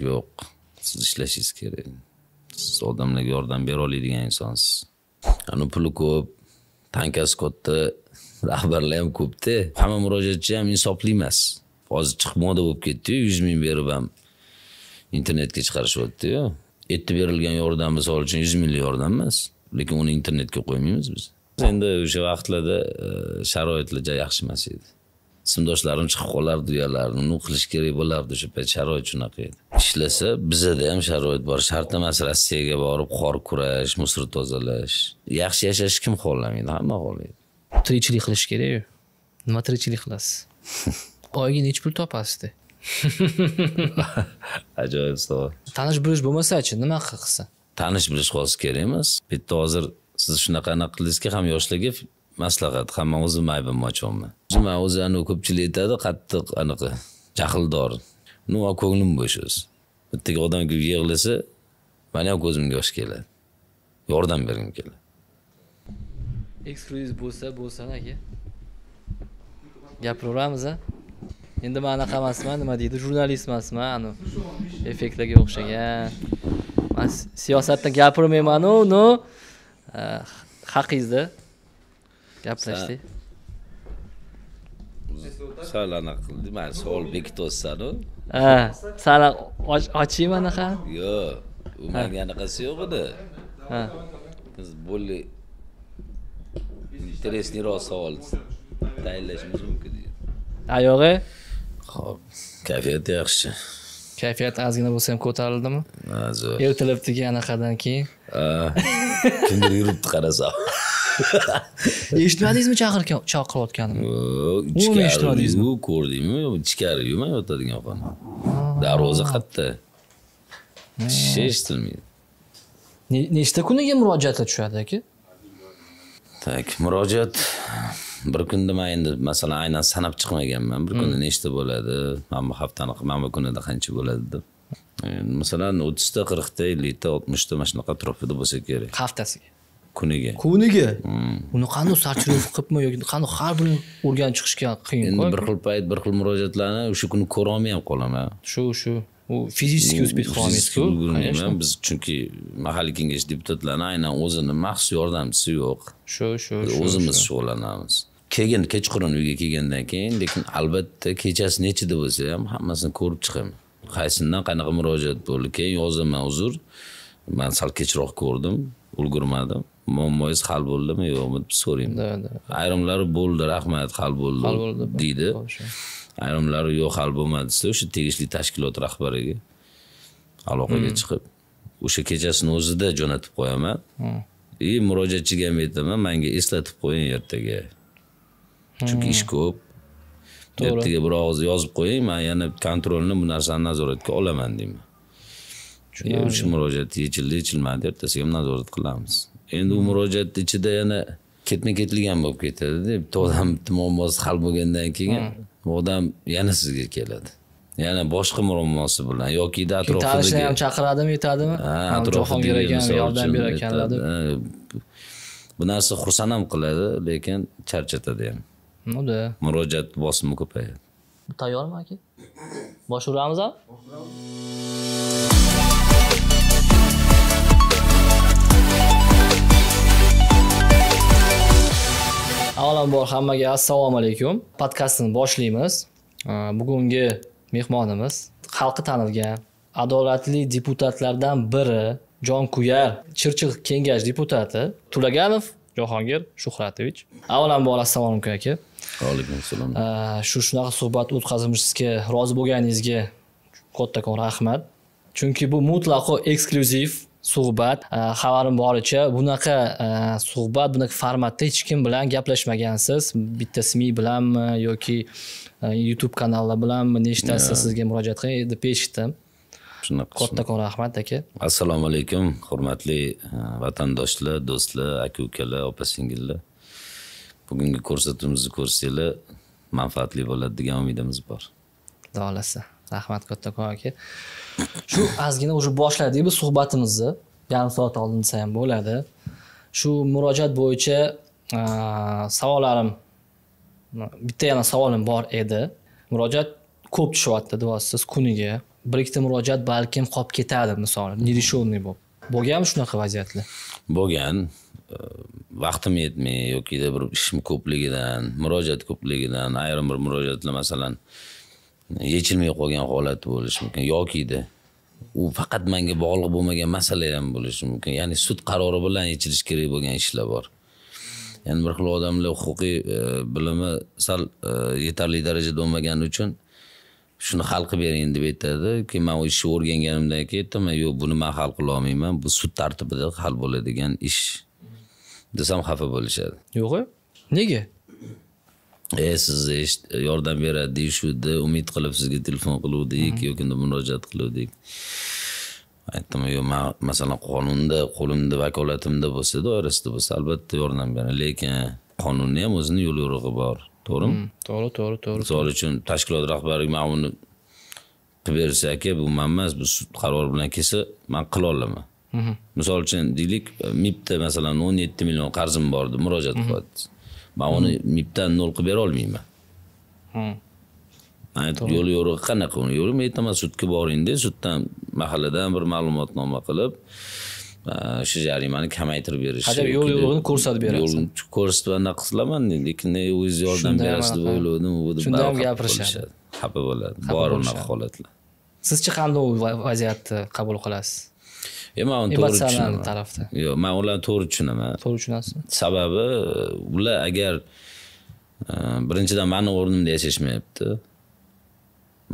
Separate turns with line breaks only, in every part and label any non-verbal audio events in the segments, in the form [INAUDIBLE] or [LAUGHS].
yo'q siz ishlashingiz kerak siz odamlarga yordam bera oladigan insonsiz ani puli ko'p tankasi katta [LAUGHS] rahbarlar ham ko'pda hamma murojaatchi ham insofli emas hozir chiqib moda bo'lib ketdiyu yuz ming berib ham internetga chiqarishyaptiyu etti berilgan yordam misol uchun yuz minglik yordam emas lekin uni internetga qo'ymaymiz biz endi o'sha vaqtlarda e, sharoitlar juda yaxshi emas edi sinfdoshlarim chiqib qolardi uyalarni nima qilish kerak bo'lardi o'sha payt sharoit shunaqa edi ishlasa bizada ham sharoit bor shart emas rossiyaga borib qor kurash musor tozalash yaxshi yashash kim xohlamaydi hamma xohlaydi
tirikchilik qilish kerakku nima tirikchilik qilasiz [LAUGHS] oyiga nechi pul topasizda
[LAUGHS] ajoyib savol
tanish bilish bo'lmasachi nima qilsa
tanish bilish hozir kerak emas bitta hozir siz shunaqa anaqa qildingizki ham yoshlarga maslahat ham man o'zim aybimni ochyapman man o'zi anavi ko'pchilik aytadi qattiq anaqa jahldor umuman ko'nglim bo'sh o'zi bittaga odam kelib yig'lasa mani ham ko'zimga yosh keladi yordam bergim keladi
eksklyuziv bo'lsa bo'lsin aka gapiraveramiz a endi man anaqa emasman nima deydi jurnalist emasman anavi effektlarga o'xshagan man siyosatdan gapirmaymanu no
haqingizda gaplashdik sal anaqa qildi mana savol bekityotsanu ha
sal ochaymi anaqa
yo'q u manga anaqasi yo'q edi ha более интересныйroq savol tayinlashimiz mumkin e ho'p kayfiyat yaxshi
kayfiyat ozgina bo'lsa ham ko'tarildimi ertalabdagi anaqadan keyin
kimdir yuribdi qarasam [LAUGHS] [LAUGHS] eshitmadingizmi
chaqirgan chaqiryotganimni
umuman eshitmadingizmi ko'rdingmi ichkari yurmay yotadigan opani ah. darvoza qayerda eshitilmaydi
nechta kuniga murojaatlar tushadi aka
так murojaat bir kunda man endi masalan aynan sanab chiqmaganman bir kunda hmm. nechta bo'ladi mana bu haftani mana bu kunida qancha bo'ladi deb e, masalan o'ttizta qirqta ellikta oltmishta mana shunaqa atrofida bo'lsa kerak haftasiga kuniga kuniga hmm.
uni qanday сортировка qilibmi yoki qanday har birini o'rganib chiqishga qiyin endi bir
xil payt bir xil murojaatlarni o'sha kuni ko'rolmay ham qolaman shu shu
u fizически успеть qilolmaysizku biz
chunki mahalliy kengash deputatlarini aynan o'zini maxsus yordamchisi yo'q shu shu o'zimiz shug'ullanamiz keyin kechqurun uyga kelgandan keyin lekin albatta kechasi nechida bo'lsa ham hammasini ko'rib chiqaman qaysindan qanaqa murojaat bo'ldi keyin yozaman uzr man sal kechroq ko'rdim ulgurmadim muammoyingiz hal bo'ldimi yo'qmi deb so'raymiz да да ayrimlari bo'ldi rahmat hal bo'ldi hal bo'ldi deydi ayrimlari yo'q hal bo'lmadi desa o'sha tegishli tashkilot rahbariga aloqaga hmm. chiqib o'sha kechasini o'zida jo'natib qo'yaman hmm. и murojaatchiga ham aytaman manga eslatib qo'ying ertaga chunki ish hmm. ko'p ertaga bir og'iz yozib qo'ying man yana kontrolni bu narsani nazoratga olaman deyman o'sha murojaat yechildi yechilmadi ertasiga nazorat qilamiz endi u hmm. murojaatni ichida yana ketma ketlik ham bo'lib ketadida bitta odam bitta muammosi hal bo'lgandan keyin hmm. odam yana sizga keladi yana boshqa muammosi bilan yokida atrofidagi tanishini ham
chaqiradimi yetadimi ha atrofidagi yordam berar ekanlar
bu narsa xursand ham qiladi lekin charchatadi ham да murojaat bosimi ko'payadi
tayyormi aka bosh uramizmi avvalambor hammaga assalomu alaykum podkastni boshlaymiz bugungi mehmonimiz xalqi tanilgan adolatli deputatlardan biri kuyar chirchiq kengash deputati tulaganov jahongir shuhratovich avvalambor assalomu alaykum aka vaalaykum assalom shu shunaqa suhbat o'tkazishimizga rozi bo'lganingizga kattakon rahmat chunki bu mutlaqo eksklyuziv suhbat э, xabarim boricha bunaqa э, suhbat bunaqa formatda hech kim bilan gaplashmagansiz bitta smi bilanmi yoki e, youtube kanallar bilanmi nechtasi sizga murojaat qilgan deb eshitdim
shunaqa kattakon rahmat aka assalomu alaykum hurmatli e, vatandoshlar do'stlar aka ukalar opa singillar bugungi ko'rsatuvimizni ko'rsanglar manfaatli bo'ladi degan umidimiz bor
xudo xohlasa rahmat kattakon aka shu ozgina уже boshladik biz suhbatimizni yarim soat oldin desa ham bo'ladi shu murojaat bo'yicha savollarim bitta yana savolim bor edi murojaat ko'p tushyapti deyapsiz kuniga bir ikkita murojaat balkim qolib ketadi misol нерешенный mhm. bo'lib bo'lganmi shunaqa vaziyatlar
bo'lgan vaqtim yetmay yokida bir ishim ko'pligidan murojaat ko'pligidan ayrim bir murojaatlar masalan yechilmay qolgan holat bo'lishi mumkin yokida u faqat manga bog'liq bo'lmagan masala ham bo'lishi mumkin ya'ni sud qarori bilan yechilishi kerak bo'lgan ishlar bor ya'ni bir xil odamlar huquqiy e, bilimi sal e, yetarli darajada bo'lmagani uchun shuni hal qilib bering deb aytadi keyin man u ishni o'rganganimdan keyin aytdim yo'q buni man hal qila olmayman bu sud tartibida hal bo'ladigan ish desam xafa bo'lishadi yo'q nega e siz yordam beradi deyishuvdi umid qilib sizga telefon qiluvdik yoki murojaat qiluvdik aytdim yo masalan qonunda qo'limda vakolatimda bo'lsa doirasida bo'lsa albatta yordam beraman lekin qonunni ham o'zini yo'l yo'rig'i bor to'g'rimi
to'g'ri to'g'ri to'g'ri misol
uchun tashkilot rahbariga man uni qilib bersa aka bu man emas bu sud qarori bilan kelsa man qila olaman misol uchun deylik mibda masalan o'n yetti million qarzim bor deb murojaat qilyapti man uni mibdan nol qilib bera olmayman man hmm. aytib yo'rig'i qanaqa uni yo'li men aytaman sudga boringda suddan mahalladan bir ma'lumotnoma qilib e, shu jarimani kamaytirib berish hadeb yo'l yo'rig'ini ko'rsatib berasiz yo'lni ko'rsatib anaqa qilaman lekin o'zingiz yordam berasiz deb o'ylagandim shunda ham gapirishadi xafa bo'ladi bor unaqa holatlar
sizchi qanday vaziyatni qabul qilasiz
yo'q e, man uni to'g'ri tushunaman tarafda yo'q man ularni to'g'ri tushunaman to'g'ri tushunasizmi sababi ular agar e, birinchidan mani o'rnimda yashashmayapti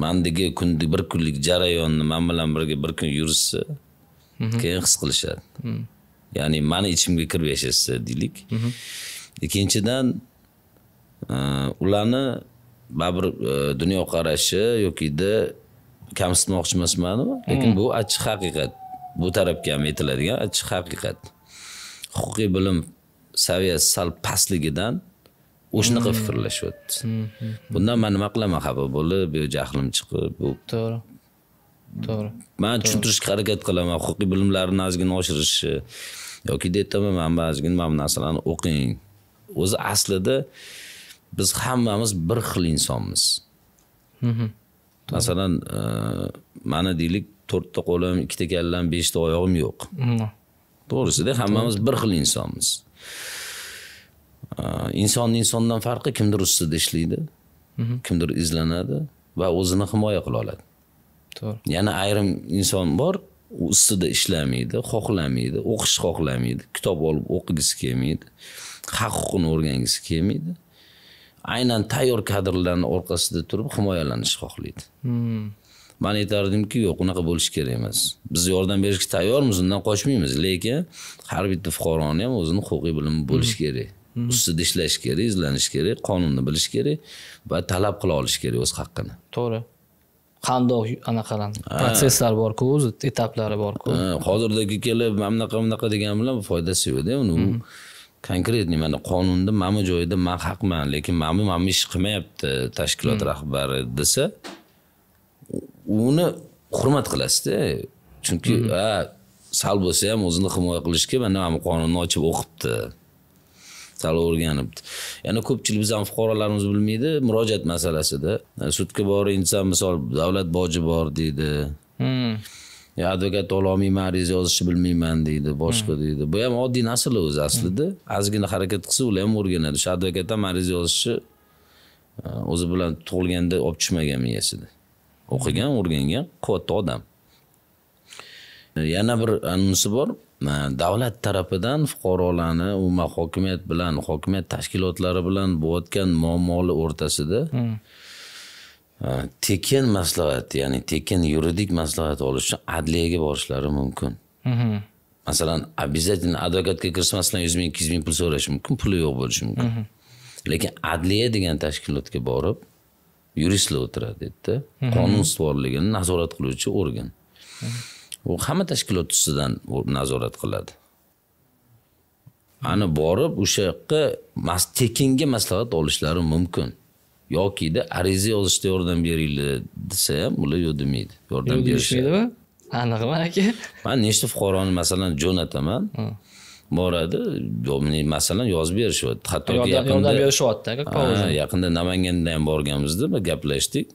mandagi kundi bir kunlik jarayonni man bilan birga bir kun yurishsa mhm. keyin his qilishadi mhm. ya'ni mani ichimga kirib yashashsa deylik mhm. ikkinchidan e, ularni baribir dunyoqarashi yokida kamsitmoqchi emasmanu lekin bu achchiq haqiqat bu tarafga ham aytiladigan achchiq haqiqat huquqiy bilim saviyasi sal pastligidan
o'shanaqa hmm. fikrlashyapti hmm,
hmm, bundan man nima qilaman xafa bo'lib yo jahlim chiqib bu to'g'ri to'g'ri man tushuntirishga harakat qilaman huquqiy bilimlarni ozgina oshirishni yoki aytaman mana bu ozgina mana bu narsalarni o'qing o'zi aslida biz hammamiz bir xil insonmiz masalan e, mani deylik to'rtta qo'lim ikkita kallam beshta oyog'im yo'q mm-hmm. to'g'risida hammamiz bir xil insonmiz insonni insondan farqi kimdir ustida ishlaydi mm-hmm. kimdir izlanadi va o'zini himoya qila oladi to'g'ri yana ayrim inson bor u ustida ishlamaydi xohlamaydi o'qish xohlamaydi kitob olib o'qigisi kelmaydi haq huquqini o'rgangisi kelmaydi aynan tayyor kadrlarni orqasida turib himoyalanishni xohlaydi mm-hmm. man aytar edimki yo'q unaqa bo'lishi kerak emas biz yordam berishga tayyormiz undan qochmaymiz lekin har bitta fuqaroni ham o'zini huquqiy bilimi bo'lishi kerak ustida ishlash kerak izlanish kerak qonunni bilish kerak va talab qila olish kerak o'z haqqini
to'g'ri qandoq anaqalarni protsesslar borku o'zi etaplari borku
hozirdagi kelib mana bunaqa bunaqa degan bilan foydasi yo'qda uni konkretniy mana qonunda mana bu joyda man haqman lekin mana bu mana bu ish qilmayapti tashkilot rahbari desa uni hurmat qilasizda chunki mm-hmm. a sal bo'lsa ham o'zini himoya qilishga mana bu qonunni ochib o'qibdi sal o'rganibdi yana ko'pchilik bizani fuqarolarimiz bilmaydi murojaat masalasida sudga borib inson misol davlat boji bor deydi mm. advokat ololmayman ariza yozishni bilmayman deydi boshqa mm. deydi bu ham oddiy narsalar o'zi aslida ozgina mm. harakat qilsa ular ham o'rganadi shu advokat ham ariza yozishni o'zi bilan tug'ilganda olib tushmagan miyasida o'qigan o'rgangan quvvatli odam yana bir anisi bor davlat tarafidan fuqarolarni umuman hokimiyat bilan hokimiyat tashkilotlari bilan bo'layotgan muammolar o'rtasida hmm. tekin maslahat ya'ni tekin yuridik maslahat olish uchun adliyaga borishlari mumkin mhm. masalan обязательно advokatga kirishmasdan yuz ming ikki yuz ming pul so'rashi mumkin puli yo'q bo'lishi mumkin mhm. lekin adliya degan tashkilotga borib yuristlar o'tiradi deydida qonun ustuvorligini nazorat qiluvchi organ u hamma tashkilot ustidan nazorat qiladi ana borib o'sha yoqqa mas tekinga maslahat olishlari mumkin yokida ariza yozishda yordam beringlar desa ham ular yo'q demaydi yordam berishmaydimi aniqmi aka [LAUGHS] man nechta fuqaroni masalan jo'nataman boradi masalan yozib berishyapti hattoki yaqinda yordam
berishyapti
yaqinda namanganda ham bir gaplashdik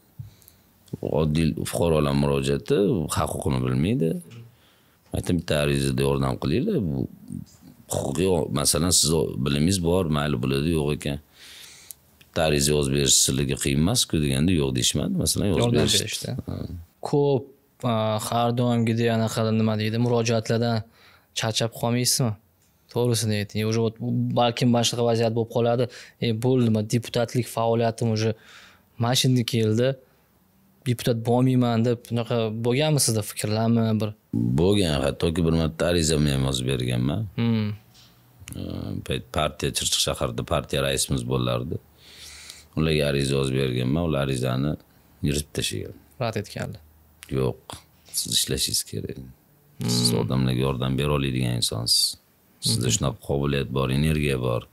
oddiy fuqarolar murojaati haq huquqini bilmaydi aytdim bitta arizada yordam qilinglar bu huquqiy masalan sizni bilimingiz bor mayli bo'ladi yo'q ekan bitta ariza yozib berish sizlarga qiyin emasku deganda yo'q deyishmadi masalan yozib berishdi
ko'p har doimgidek anaqa nima deydi murojaatlardan charchab qolmaysizmi to'g'risini ayting уже вот balkim mana shunaqa vaziyat bo'lib qoladi e bo'ldi man deputatlik faoliyatim уже mana shunda keldi deputat bo'lmayman deb unaqa bo'lganmi sizda fikrlarmi bir
bo'lgan hattoki bir marta arizamni ham yozib berganman hmm. e, payt partiya chirchiq shaharda partiya raisimiz bo'lardi ularga ariza yozib berganman ular arizani yirtib tashlagan rad etganlar yo'q siz ishlashingiz kerak siz hmm. odamlarga yordam bera oladigan insonsiz sizda mhmm. shunaqa qobiliyat bor energiya bor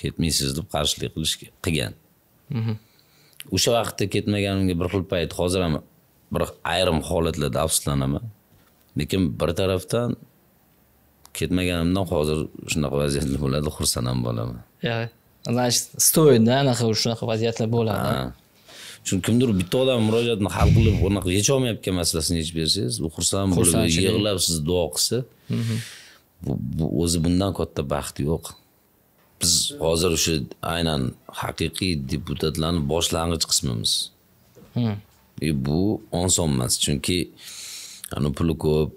ketmaysiz deb qarshilik qilish qilgan mhmm. o'sha vaqtda ketmaganimga bir xil payt hozir ham bir ayrim holatlarda afsuslanaman lekin bir tarafdan ketmaganimdan hozir shunaqa vaziyatlar bo'ladi xursand ham bo'laman
значит стоит да anaqa
shunaqa vaziyatlar bo'ladi chunki kimdir bitta odam murojaatni hal qilib unaqa yecholmayotgan masalasini yechib bersangiz u xursand bo'lib yig'lab sizni duo qilsa mhmm. o'zi bundan katta baxt yo'q biz hozir o'sha aynan haqiqiy deputatlarni boshlang'ich qismimiz и hmm. e, bu oson emas chunki ani puli ko'p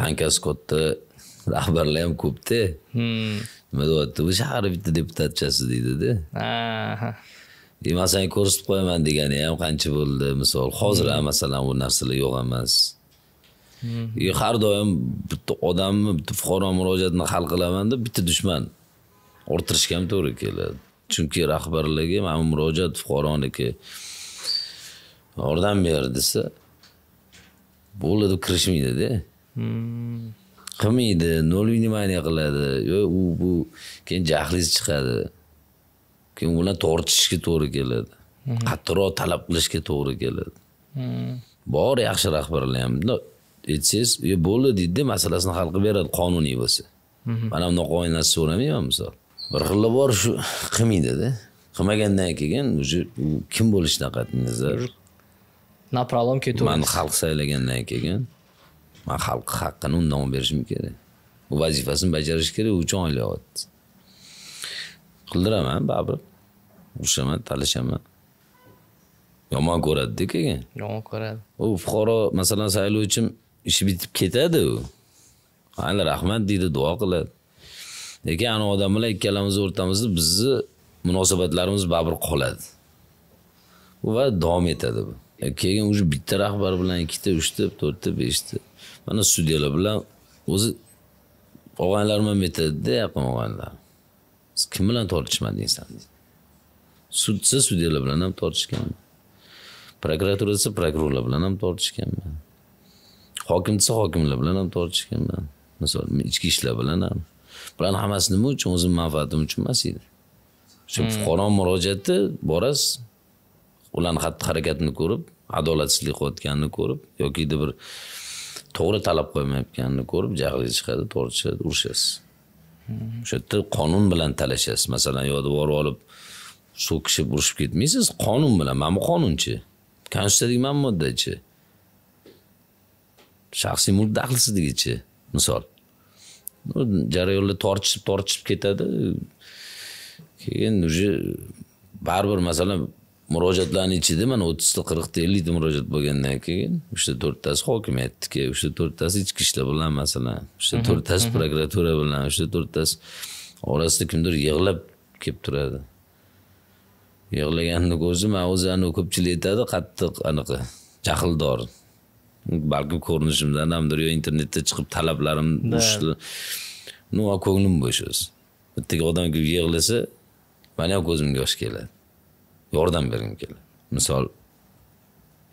tankasi katta [LAUGHS] rahbarlar ham ko'pda hmm. nima deyapti bu shahar bitta deputatchasi deydida e, masalan ko'rsatib qo'yaman degani ham qancha bo'ldi misol hozir ham masalan u narsalar yo'q emas har doim bitta odamni bitta fuqaro murojaatini hal qilaman deb bitta dushman orttirishga ham to'g'ri keladi chunki rahbarlarga mana bu murojaat fuqaroniki yordam ber desa bo'ldi deb kirishmaydida
hmm.
qilmaydi nol внимание qiladi yo u bu keyin jahlingiz chiqadi keyin u bilan tortishishga to'g'ri keladi hmm. qattiqroq talab qilishga to'g'ri keladi hmm. bor yaxshi rahbarlar ham aytsangiz bo'ldi deydida masalasini hal qilib beradi qonuniy bo'lsa mhm. mana bunaqa oynasi narsa so'ramayman misol bir xilla bor shu [LAUGHS] qilmaydida qilmagandan keyin уже kim bo'lishi naqadingizda напролом ketaverasiz mani xalq saylagandan keyin man xalqni haqqini undan olib berishim kerak u vazifasini bajarishi kerak u uchun olyapti qildiraman baribir urushaman talashaman yomon ko'radida keyin yomon ko'radi u fuqaro masalan saylovchim ishi bitib ketadi u mayli rahmat deydi duo qiladi lekin ana odam bilan o'rtamizda bizni munosabatlarimiz baribir qoladi va davom etadi bu e, keyin уже bitta rahbar bilan ikkita uchta to'rtta beshta mana sudyalar bilan o'zi og'aynilarim ham aytadida yaqin og'aynilarim siz kim bilan tortishmadingizsan deydi sudsa sudyalar bilan ham tortishganman prokuratura desa prokurorlar bilan ham tortishganman hokimchisi hokimlar bilan ham tortishganman misol ichki ishlar bilan ham bularni hammasi nima uchun o'zimni manfaatim uchun emas edi shu hmm. fuqaro murojaati borasiz ularni xatti harakatini ko'rib adolatsizlik qilayotganini ko'rib yokida bir to'g'ri talab qo'ymayotganini ko'rib jag'liga chiqadi tortishadi urushasiz hmm. o'sha yerda qonun bilan talashasiz masalan borib olib so'kishib urushib ketmaysiz qonun bilan mana bu qonunchi konstitutsiyadagi mana bu moddachi shaxsiy mulk daxlsizligichi misol jarayonlar tortishib tortishib ketadi keyin уже baribir masalan murojaatlarni ichida mana o'ttizta qirqta ellikta murojaat bo'lgandan keyin uchta to'rttasi hokimiyatniki uchta to'rttasi ichki ishlar bilan masalan uchta to'rttasi prokuratura bilan uchta to'rttasi orasida kimdir yig'lab kelib turadi yig'laganini o'zi man o'zi ko'pchilik aytadi qattiq anaqa jahldor balkim ko'rinishimdan hamdir yo internetda chiqib talablarim urushdi ну ko'nglim bo'sh o'zi bittaga odam kelib yig'lasa mani ham ko'zimga yosh keladi yordam bergim keladi misol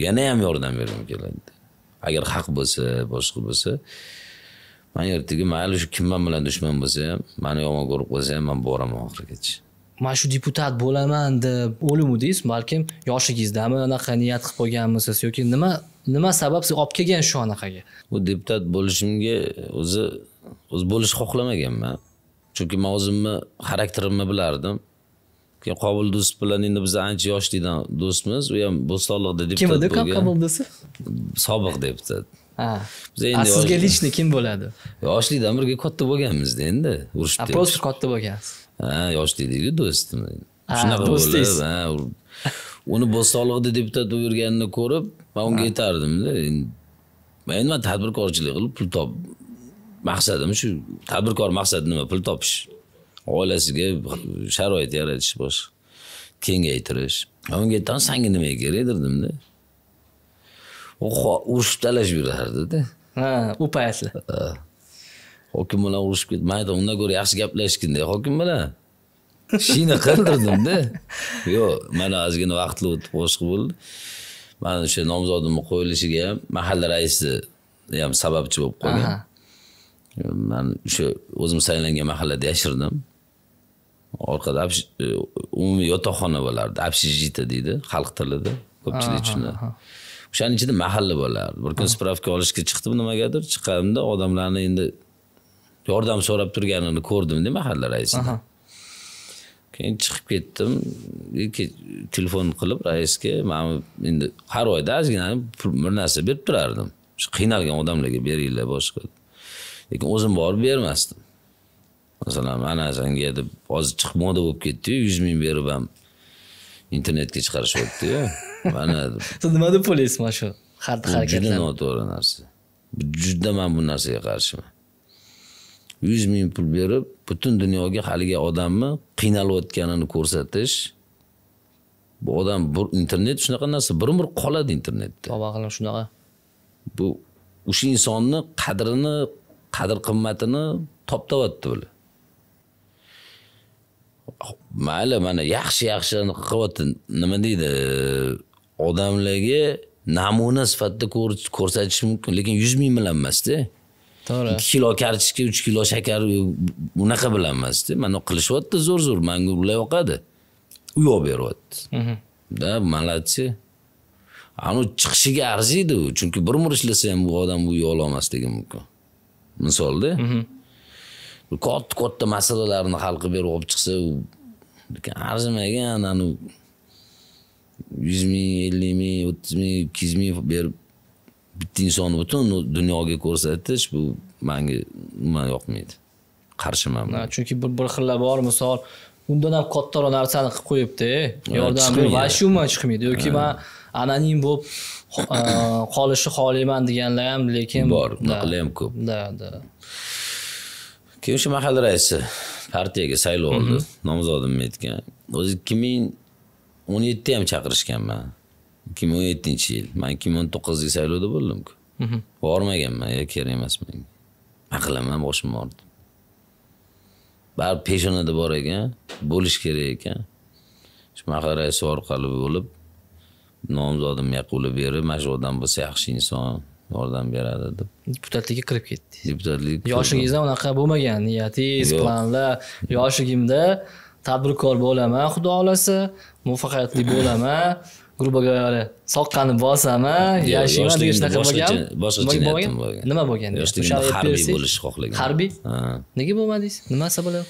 yana ham yordam bergim keladi agar haq bo'lsa boshqa bo'lsa man ertaga mayli shu kim man bilan dushman bo'lsa ham mani yomon ko'rib qo'ysa ham man boraman oxirigacha
mana shu deputat bo'laman deb o'ylamudingiz balkim yoshingizdami anaqa niyat qilib qo'yganmisiz yoki nima nima sabab siz olib
kelgan shu anaqaga bu deputat bo'lishimga o'zi o'zi bo'lishni xohlamaganman chunki man o'zimni xarakterimni bilardim keyin qobil do'st bilan endi biz ancha yoshlikdan do'stmiz u ham bo'stonliqda deputat kim edi qobil do'sti sobiq deputat
biz endi sizga лично
kim bo'ladi yoshlikdan birga katta bo'lganmizda endi urushda просто
katta bo'lgansiz
ha yosh deydiku do'st shunaqa bo'ldi ha uni bo'stonlig'ida deputat bo'lib yurganini ko'rib man unga aytardimda endi man tadbirkorchilik qilib pul top maqsadim shu tadbirkor maqsadi nima pul topish oilasiga sharoit yaratish boshqa kengaytirish man unga aytdim sanga nimaga kerak dedimda u urishib talashib yurardida
ha u upayasi
hokim bilan urushib ketdi mayda undan ko'ra yaxshi gaplashgin de hokim bilan qildirdim qildirdimda yo'q mana ozgina vaqtli o'tib qo'shiq bo'ldi mana o'sha nomzodimni qo'yilishiga ham mahalla raisi ham sababchi bo'lib qolgan man o'sha o'zim saylangan mahallada yashirdim orqada umumiy yotoqxona bo'lardi общежитие deydi xalq tilida ko'pchilik tushunadi o'shani ichida mahalla bo'lardi bir kun spravka olishga chiqdim nimagadir chiqqanimda odamlarni endi yordam so'rab turganini ko'rdimda mahalla raisini keyin chiqib ketdim telefon qilib raisga man endi har oyda ozgina bir narsa berib turardim shu qiynalgan odamlarga beringlar boshqa lekin o'zim borib bermasdim masalan mana sanga deb hozir chiqib moda bo'lib ketdiyu yuz ming berib ham internetga chiqarishyaptiyu mana [LAUGHS]
siz nima deb o'ylaysiz mana shu xatti harakatlar juda noto'g'ri
narsa juda man bu narsaga qarshiman yuz ming pul berib butun dunyoga haligi odamni qiynalayotganini ko'rsatish bu odam bir internet shunaqa narsa bir umr qoladi internetda tavba qilib shunaqa bu o'sha insonni qadrini qadr qimmatini toptayapti bular mayli mana yaxshi yaxshi qilyapti nima deydi odamlarga namuna sifatida ko'rsatish mumkin lekin yuz ming bilan emasda to'g'ri ikki kilo kartoshka uch kilo shakar e, unaqa bilan emasda mana qilishyapti zo'r zo'r manga ular yoqadi uy olib beryapti да mhm. malatchi ani chiqishiga arziydi u chunki bir umr ishlasa ham bu odam bu uy ololmasligi mumkin misolda mhm. katta katta masalalarni hal qilib berib olib chiqsa u lekin arzimagan anavi yuz ming ellik ming o'ttiz ming ikki yuz ming berib bitta insonni butun dunyoga ko'rsatish bu manga umuman yoqmaydi qarshiman
chunki bir bir xillar bor misol undan ham kattaroq narsani qilib qo'yibdi eh? yordam va shu umuman chiqmaydi yoki man anonim bo'lib qolishni xohlayman deganlar ham lekin bor
unaqalar ham ko'p да да keyin o'sha mahalla raisi partiyaga saylov oldi mhm. nomzodimni aytgan o'zi ikki ming o'n yettida ham chaqirishganman ikki ming o'n yettinchi yil man ikki ming o'n to'qqizdagi saylovda bo'ldimku mhm. bormaganman yo kerak emas menga man qilaman boshim og'ridi baribir peshonada bor ekan bo'lishi kerak ekan shu mahalla raisi orqali bo'lib nomzodimni yaqqulab berib mana shu odam bo'lsa yaxshi inson yordam beradi deb deputatlikka kirib ketdingiz deputatlik yoshingizda
unaqa bo'lmagan niyatingiz planlar yoshligimda tadbirkor bo'laman xudo xohlasa muvaffaqiyatli bo'laman грубо говоря soqqani bosaman yashayman degan shunaqa bo'lgan boshqacha bo'lgan nima bo'lgan yoshligimda harbiy bo'lishni xohlagan harbiy nega bo'lmadingiz
nima sabablar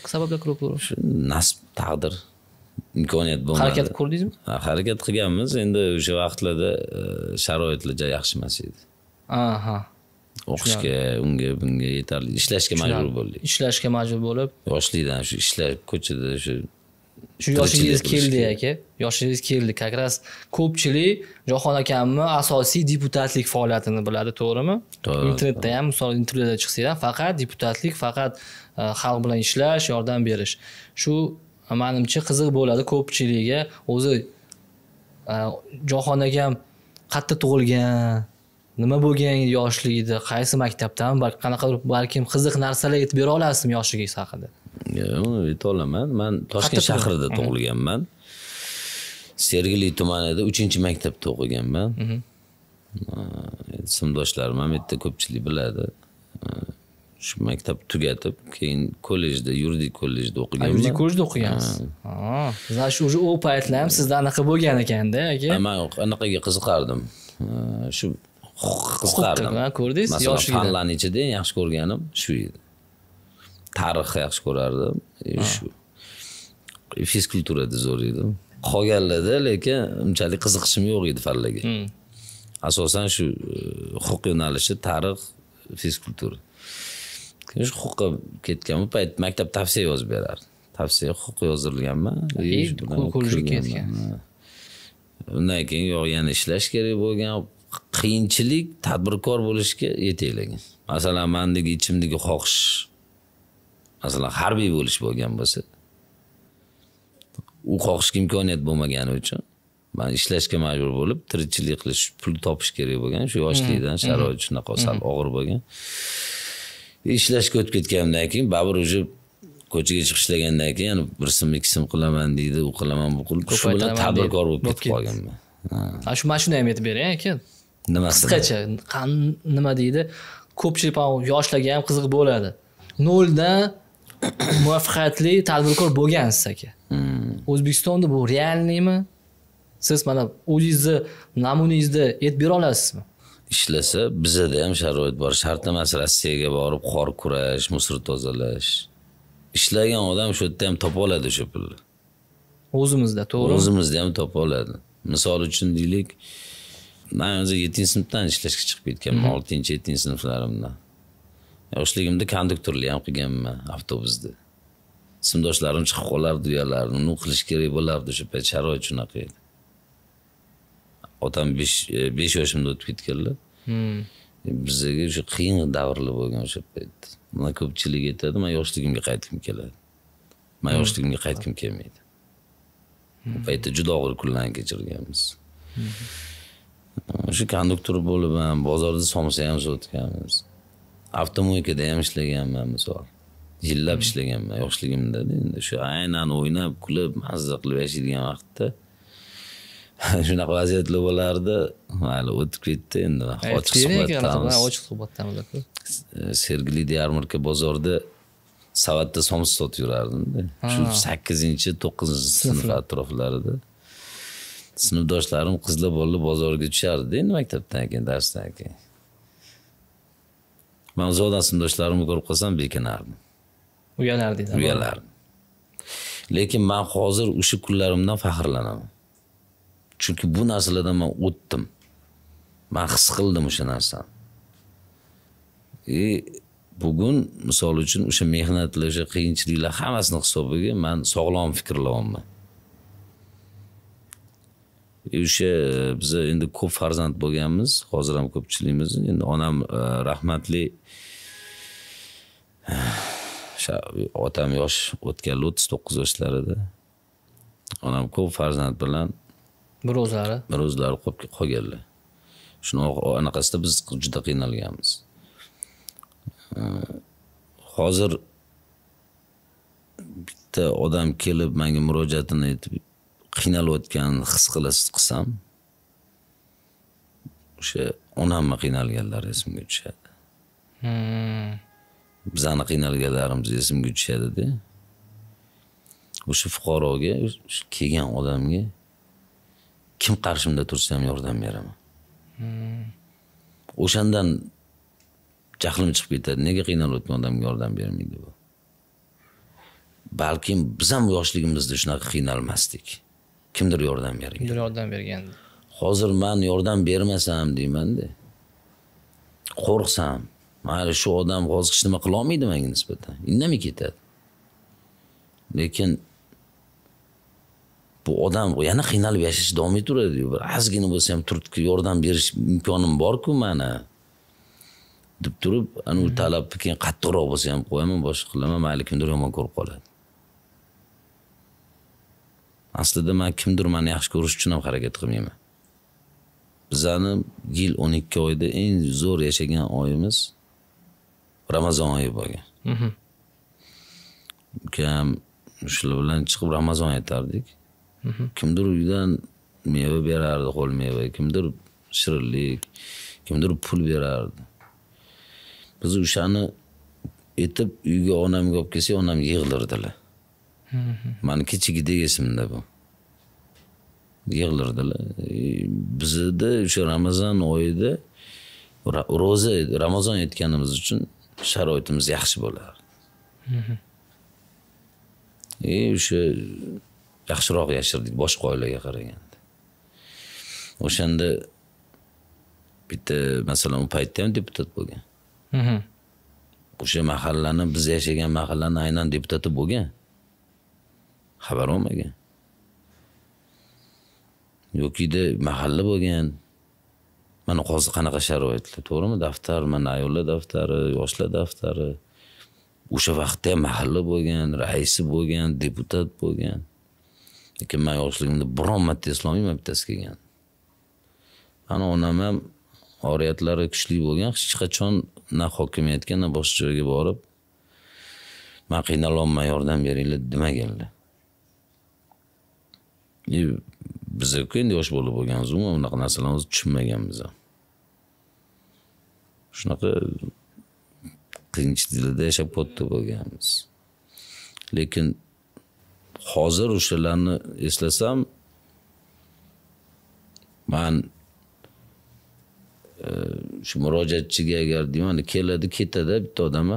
shu nasib taqdir imkoniyat bo'lmadi harakat ko'rdingizmi harakat qilganmiz endi o'sha vaqtlarda sharoitlar yaxshi emas edi
aha o'qishga
unga bunga yetarli ishlashga majbur bo'ldik
ishlashga majbur bo'lib
yoshlikdan shu ishlab ko'chada shu shu yoshingiz keldi
aka yoshingiz keldi как раз ko'pchilik jahon akamni asosiy deputatlik faoliyatini biladi to'g'rimi internetda ham misol intervyularda chiqsangiz ham faqat deputatlik faqat e, xalq bilan ishlash yordam berish shu e, manimcha qiziq bo'ladi ko'pchilikga o'zi e, jahon akam qayerda tug'ilgan nima bo'lgan yoshligida qaysi maktabdan qanaqa balkim qiziq narsalar aytib bera olasizmi yoshligingiz haqida
uni aytolaman man toshkent shahrida tug'ilganman sergeli tumanida uchinchi maktabda o'qiganman sinfdoshlarim ham yerda ko'pchilik biladi shu maktab tugatib keyin kollejda yuridik kollejda o'qiganman yuridik kollejda
o'qigansiz ha уже u paytlar ham sizda anaqa
bo'lgan ekanda aka man anaqaga qiziqardim shu qiziqardim ko'rdingiz yoshligida fanlarni ichida eng yaxshi ko'rganim shu edi tarixni yaxshi ko'rardim e, shu fizkulturada zo'r edi qolganlarda lekin unchalik qiziqishim yo'q edi fanlarga hmm. asosan shu e, huquq yo'nalishi tarix fizkultura shu huquqqa ketgan bu payt maktab tavsiya yozib berardi tavsiya huquq yozdirilganman ketgan undan keyin yo yana ishlash kerak bo'lgan qiyinchilik tadbirkor bo'lishga yetaklagan masalan mandagi ichimdagi xohish masalan harbiy bo'lish bo'lgan bo'lsa u xohishga imkoniyat bo'lmagani uchun man ishlashga majbur bo'lib tirikchilik qilish pul topish kerak bo'lgan shu yoshlikdan mm-hmm. sharoit shunaqa sal mm-hmm. og'ir bo'lgan ishlashga o'tib ketganimdan keyin baribir уже ko'chaga chiqib ishlagandan keyin yana bir sim ikki sim qilaman deydi u qilaman bu qilib shu bilan tadbirkor bo'lib ketib qolganman
shu mana shuni ham aytib bering aka
nimasi qisqacha
nima deydi ko'pchilik yoshlarga ham qiziq bo'ladi noldan [COUGHS] muvaffaqiyatli tadbirkor bo'lgansiz aka hmm. o'zbekistonda bu realniymi siz mana o'zingizni namunangizni aytib bera olasizmi
ishlasa bizada ham sharoit bor shart emas rossiyaga borib qor kurash musor tozalash ishlagan odam shu yerda ham topa oladi o'sha pulni
o'zimizda to'g'ri o'zimizda
ham topa oladi misol uchun deylik man o'zi yettinchi sinfdan ishlashga chiqib ketganman mhm. oltinchi yettinchi sinflarimdan yoshligimda konduktorlik ham qilganman avtobusda sinfdoshlarim chiqib qolardi uyalarni nima qilish kerak bo'lardi o'sha payt sharoit shunaqa edi otam besh e, besh yoshimda o'tib ketganlar hmm. e, bizaga o'sha qiyin davrlar bo'lgan o'sha payt mana ko'pchilik aytadi man yoshligimga qaytgim keladi
man hmm. yoshligimga qaytgim
kelmaydi u hmm. paytda juda og'ir kunlarni kechirganmiz o'sha konduktor bo'lib ham bozorda somsa ham sotganmiz avtomoykada ham ishlaganman misol yillab hmm. ishlaganman yoshligimda endi shu aynan o'ynab kulib mazza qilib yashaydigan vaqtda [LAUGHS] shunaqa vaziyatlar bo'lardi mayli o'tib ketdi endi ochiq suhbatdamiz ochiq suhbatdamiz e, sergeli yarmarka bozorida savatda somsa sotib yurardimda shu sakkizinchi to'qqizinchi sinf atroflarida sinfdoshlarim qizlar bolalar bozorga tushardi endi maktabdan keyin darsdan keyin man uzoqdan sinfdoshlarimni ko'rib qolsam bekinardim
uyalardingiz uyalardim
lekin man hozir o'sha kunlarimdan faxrlanaman chunki bu narsalardan man o'tdim man his qildim o'sha narsani и e, bugun misol uchun o'sha mehnatlar o'sha qiyinchiliklar hammasini hisobiga man sog'lom fikrlayapman o'sha biz endi ko'p farzand bo'lganmiz hozir ham ko'pchiligimiz endi onam e, rahmatli o'sha otam yosh o'tganlar o'ttiz to'qqiz yoshlarida onam ko'p farzand bilan bir o'zlari bir o'zlari qolganlar shuni anaqasida biz juda qiynalganmiz e, hozir bitta odam kelib manga murojaatini aytib qiynalayotganini his qilsam o'sha onamni qiynalganlari esimga tushadi
hmm.
bizani qiynalganlarimiz esimga tushadida o'sha fuqaroga kelgan odamga kim qarshimda tursa ham yordam beraman hmm. o'shandan jahlim chiqib ketadi nega qiynalayotgan odamga yordam bermaydi bu balkim biz ham yoshligimizda shunaqa qiynalmasdik kimdir yordam bergan
kimdir yordam bergan
hozir man yordam bermasam deymanda qo'rqsam mayli shu odam hozir hech nima qilolmaydi manga nisbatan indamay ketadi lekin bu odam yana qiynalib yashash davom etaveradiyu bir ozgina bo'lsa ham turtki yordam berish imkonim borku mani deb turib anavi talabni keyin qattiqroq bo'lsa ham qo'yaman boshqa qilaman mayli kimdir yomon ko'rib qoladi aslida man kimdir mani yaxshi ko'rish uchun ham harakat qilmayman bizani yil o'n ikki oyda eng zo'r yashagan oyimiz ramazon oyi bo'lgan mhm. ukam shular bilan chiqib ramazon aytardik mhm. kimdir uydan meva berardi qo'l meva kimdir shirinlik kimdir pul berardi biz o'shani aytib uyga onamga olib kelsak onam yig'lardilar mani kichigidek esimda bu yig'lardilar bizda o'sha ramazon oyida ro'za ramazon aytganimiz uchun sharoitimiz yaxshi bo'lardi и o'sha yaxshiroq yashirdik boshqa oilaga qaraganda o'shanda bitta masalan u paytda ham deputat bo'lgan o'sha mahallani biz yashagan mahallani aynan deputati bo'lgan xabar olmagan yokida mahalla bo'lgan mana hozir qanaqa sharoitlar to'g'rimi daftar mana ayollar daftari yoshlar daftari o'sha vaqtda ham mahalla bo'lgan raisi bo'lgan deputat bo'lgan lekin man yoshligimda biron marta islomiy bittasi kelgan ana onam ham oriyatlari kuchli bo'lgan hech qachon na hokimiyatga na boshqa joyga borib man qiynalyapman yordam beringlar demaganlar bizaku endi yosh bola bo'lganimiz unaqa narsalarni o'zi tushunmaganmiz ham shunaqa qiyinchilikda yashab katta bo'lganmiz lekin hozir o'shalarni eslasam man e, shu murojaatchiga agar deyman keladi ketadi bitta odam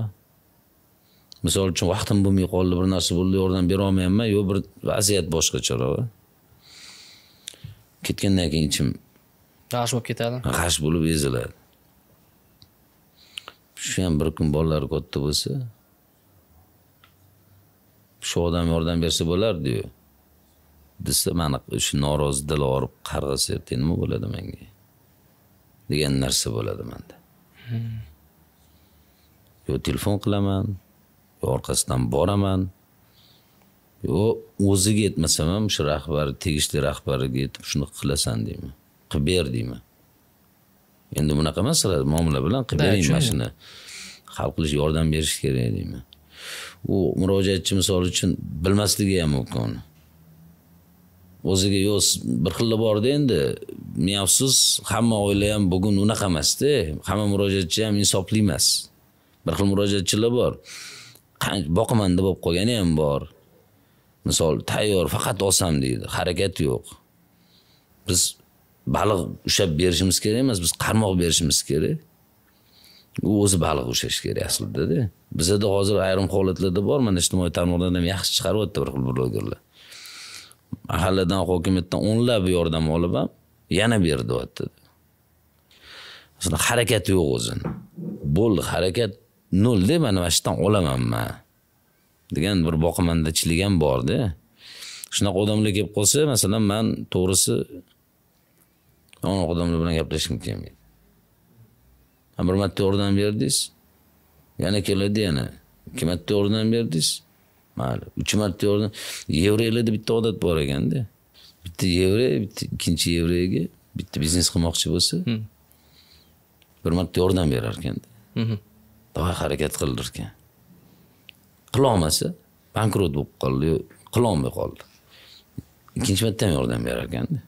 misol uchun vaqtim bo'lmay qoldi bir narsa bo'ldi yordam berolmayapman yo bir vaziyat boshqacharoq ketgandan keyin ichim
g'ash bo'lib ketadi
g'ash bo'lib eziladi shu ham bir kun bolalari katta bo'lsa shu odam yordam bersa bo'lardiyu desa mani shu norozi dil olib qarg'asa ertaga nima bo'ladi menga degan narsa bo'ladi manda hmm. yo telefon qilaman yo orqasidan boraman o'ziga aytmasam ham o'sha rahbar tegishli rahbariga yetib shuni qilasan deyman qilib ber deyman endi bunaqa emas muomala bilan qilib bering mana shuni hal qilish yordam berish kerak deyman u murojaatchi misol uchun bilmasligi ham mumkin uni o'ziga yo'q bir xilla borda endi ming afsus hamma oila ham bugun unaqa emasda hamma murojaatchi ham insofli emas bir xil murojaatchilar bor boqimanda bo'lib qolgani ham bor misol tayyor faqat olsam deydi harakat yo'q biz baliq ushlab berishimiz kerak emas biz qarmoq berishimiz kerak u o'zi baliq ushlashi kerak aslidada bizada hozir ayrim holatlarda bor mana ijtimoiy tarmoqlardan ham yaxshi chiqaryapti bir xil blogerlar mahalladan hokimiyatdan o'nlab yordam olib ham yana ber deyapti harakat yo'q o'zini bo'ldi harakat nolda mana mana shu yerdan olaman man degan bir boqimandachilik ham borda shunaqa odamlar kelib qolsa masalan man to'g'risi anaqa odamlar bilan gaplashgim kelmaydi bir marta yordam berdingiz yana keladi yana ikki marta yordam berdingiz mayli uch marta yordam yevreylarda bitta odat bor ekanda bitta yevrey bitta ikkinchi yevreyga bitta biznes qilmoqchi bo'lsa hmm. bir marta yordam berar ekanda давай mhm. harakat qildirkan qilolmasa bankrot bo'lib qoldi qilolmay qoldi ikkinchi marta ham yordam berar ekanda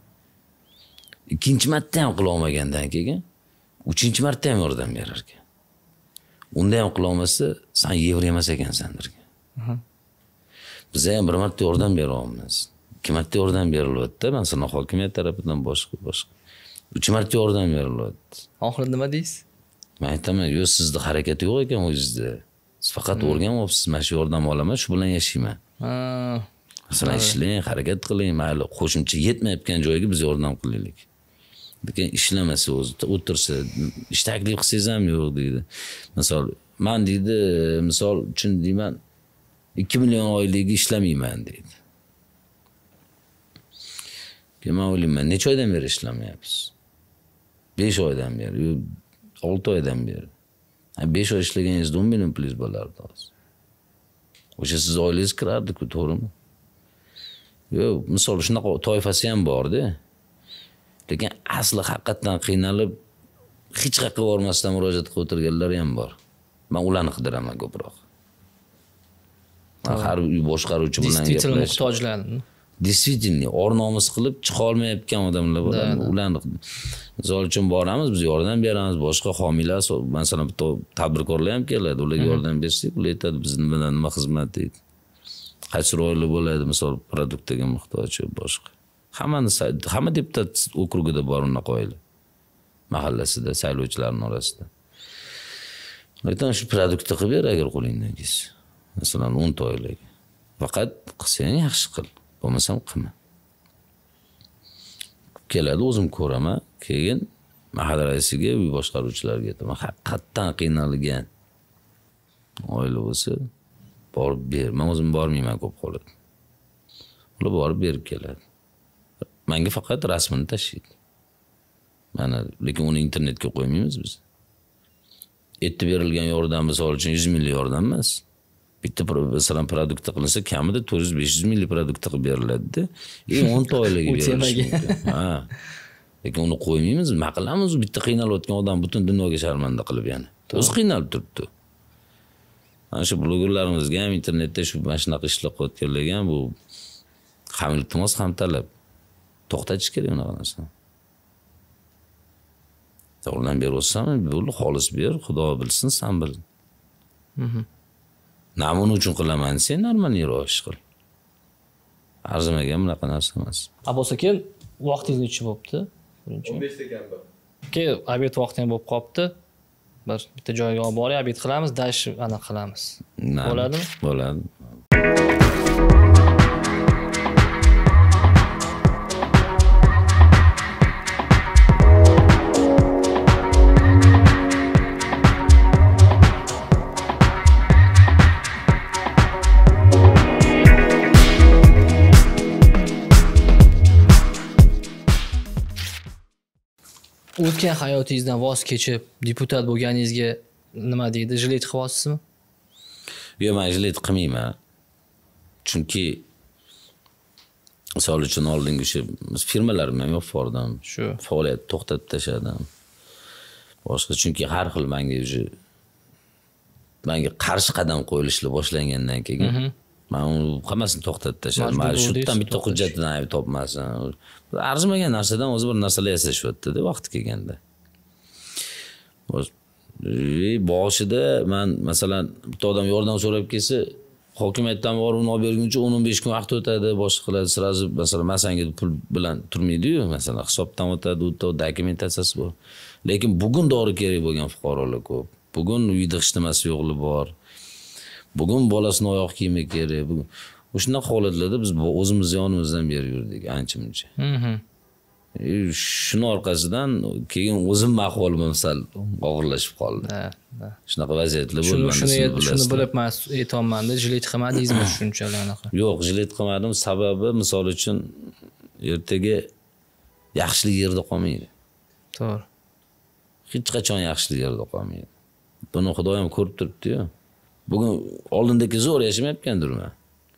ikkinchi marta ham qilolmagandan keyin uchinchi marta ham yordam berar ekan unda ham qilolmasa san yevro emas ekansan biza ham bir marta yordam beryapmiz ikki marta yordam berilyapti masalan hokimiyat tarafidan boshqa boshqa uch marta yordam berilyapti oxiri nima deysiz man aytaman yo'q sizni harakati yo'q ekan o'zizda siz faqat o'rganyapsiz mana shu yordam olaman shu bilan yashayman masalan ishlang harakat qiling mayli qo'shimcha yetmayotgan joyiga biz yordam qilaylik lekin ishlamasa o'zi o'tirsa ish taklif qilsangiz ham yo'q deydi misol man deydi misol uchun deyman ikki million oylik ishlamayman deydi keyin man o'ylayman necha oydan beri ishlamayapsiz besh oydan beri olti oydan beri besh oy ishlaganingizda o'n million pulingiz bo'lardi hozir o'sha sizni oilangiz kirardiku to'g'rimi yo'q misol shunaqa toifasi ham borda lekin asli haqiqatdan qiynalib hech qayerga bormasdan murojaat qilib o'tirganlar ham bor man ularni qidiraman ko'proq har uy boshqaruvchi bilan действительно muhtojlarni действительно or nomus qilib chiqolmayotgan odamlar bor ularni misol uchun boramiz biz yordam beramiz boshqa homiylar masalan bitta tadbirkorlar ham keladi ularga yordam bersak ular aytadi biz bilan nima xizmat deydi qaysi roli bo'ladi misol produktaga muhtoj boshqa hammani hamma deputat okrugida bor unaqa oila mahallasida saylovchilarni orasida aytaman shu produktni qilib ber agar qo'lingdan kelsa masalan o'nta oilaga faqat qilsang yaxshi qil bo'lmasam qilma keladi o'zim ko'raman keyin mahalla raisiga uy boshqaruvchilarga aytaman haqiqatdan qiynalgan oila bo'lsa borib ber man o'zim bormayman ko'p holatda ular borib berib keladi manga faqat rasmini tashlaydi mana lekin uni internetga qo'ymaymiz biz aytib berilgan yordam misol uchun yuz minglik yordam emas bitta masalan produktni qilinsa kamida to'rt yuz besh yuz minglik produkti qilib beriladida и o'nta oilaga [LAUGHS] berilishi mumkin [LAUGHS] ha lekin uni qo'ymaymiz nima qilamiz bitta qiynalayotgan odam butun dunyoga sharmanda qilib yana o'zi qiynalib turibdi ana shu blogerlarimizga ham internetda shu mana shunaqa ishlar qilayotganlarga ham bu ham iltimos ham talab to'xtatish kerak unaqa narsani to'g'ridan beryapsanmi bo'ldi xolis ber xudo bilsin san bil mhm. namuna uchun qilaman sen normalniy ish qil arzimagan bunaqa narsa emas
abbos aka vaqtingiz necha bo'libdi birinchi o'n beshda ekan aka обед vaqti ham bo'lib qolibdi bir bitta joyga olib boring obed qilamiz дальше ana qilamiz
bo'ladimi bo'ladi
o'tgan hayotingizdan voz kechib deputat bo'lganingizga nima deydi jilet qilyapsizmi
yo'q man jilet qilmayman chunki misol uchun oldingi o'sha firmalarimni ham yopib yubordim shu faoliyatni to'xtatib tashladim boshqa chunki har xil manga уже manga qarshi qadam qo'yilishni boshlangandan keyin mhm. man hammasini to'xtatib tashladim mana shu yerdan bitta hujjatni ayb topmasin arzimagan narsadan o'zi bir narsalar yasashyaptida vaqti kelganda boshida man masalan bitta odam yordam so'rab kelsa hokimiyatdan borib olib berguncha o'n o'n besh kun vaqt o'tadi boshqa qiladi сразу masalan man sanga pul bilan turmaydiyu masalan hisobdan o'tadi u dokumentatsiyasi bor lekin bugun dori kerak bo'lgan fuqarolar ko'p bugun uyda hech nimasi yo'qlar bor bugun bolasini oyoq kiyimi kerak bugun o'shanaqa holatlarda biz o'zimizni yonimizdan berib yurdik ancha muncha mm-hmm. e, shuni orqasidan keyin o'zimni ahvolim sal og'irlashib qoldi shunaqa vaziyatlar bo'lmadi shuni shuni bilib
man aytyapmanda jilet qilmadingizmi [COUGHS] shunchalik
anaqa yo'q jilet qilmadim sababi misol uchun ertaga yaxshilik yerda qolmaydi to'g'ri hech qachon yaxshilik yerda qolmaydi buni ham ko'rib turibdiyu bugun oldindagi zo'r yashamayotgandirman